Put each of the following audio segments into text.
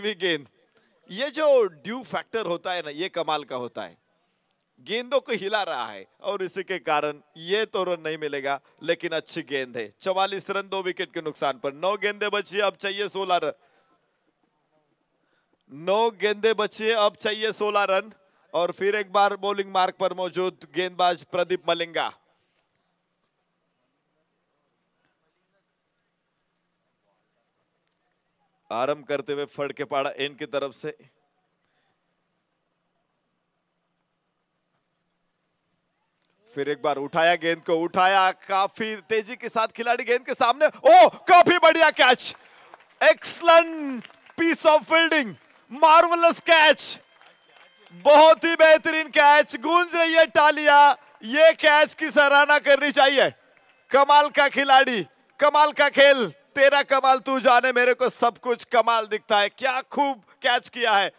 गेंद ये जो ड्यू फैक्टर होता है ना ये कमाल का होता है गेंदों को हिला रहा है और इसी के कारण ये तो रन नहीं मिलेगा लेकिन अच्छी गेंद है चवालीस रन दो विकेट के नुकसान पर नौ गेंदे बची अब चाहिए सोलह रन नौ गेंदे बचिए अब चाहिए सोलह रन और फिर एक बार बॉलिंग मार्ग पर मौजूद गेंदबाज प्रदीप मलिंगा आरंभ करते हुए फड़ के पाड़ा एन की तरफ से फिर एक बार उठाया गेंद को उठाया काफी तेजी के साथ खिलाड़ी गेंद के सामने ओ काफी बढ़िया catch excellent piece of fielding marvellous catch बहुत ही बेहतरीन कैच गूंज रही है टालिया ये कैच की सराहना करनी चाहिए कमाल का खिलाड़ी कमाल का खेल तेरा कमाल तू जाने मेरे को सब कुछ कमाल दिखता है क्या खूब कैच किया है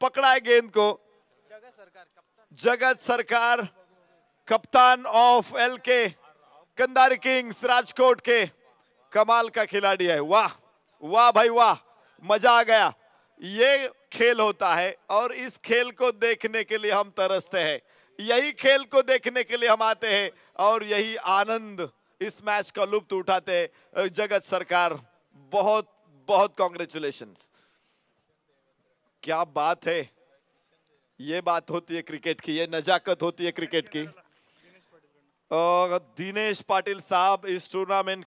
पकड़ा है गेंद को जगत सरकार कप्तान ऑफ एल के कंदारी किंग्स राजकोट के कमाल का खिलाड़ी है वाह वाह भाई वाह मजा आ गया ये खेल होता है और इस खेल को देखने के लिए हम तरसते हैं यही खेल को देखने के लिए हम आते हैं और यही आनंद इस मैच का लुप्त उठाते जगत सरकार बहुत बहुत कॉन्ग्रेचुलेशन क्या बात है ये बात होती है क्रिकेट की ये नजाकत होती है क्रिकेट की दिनेश पाटिल साहब इस टूर्नामेंट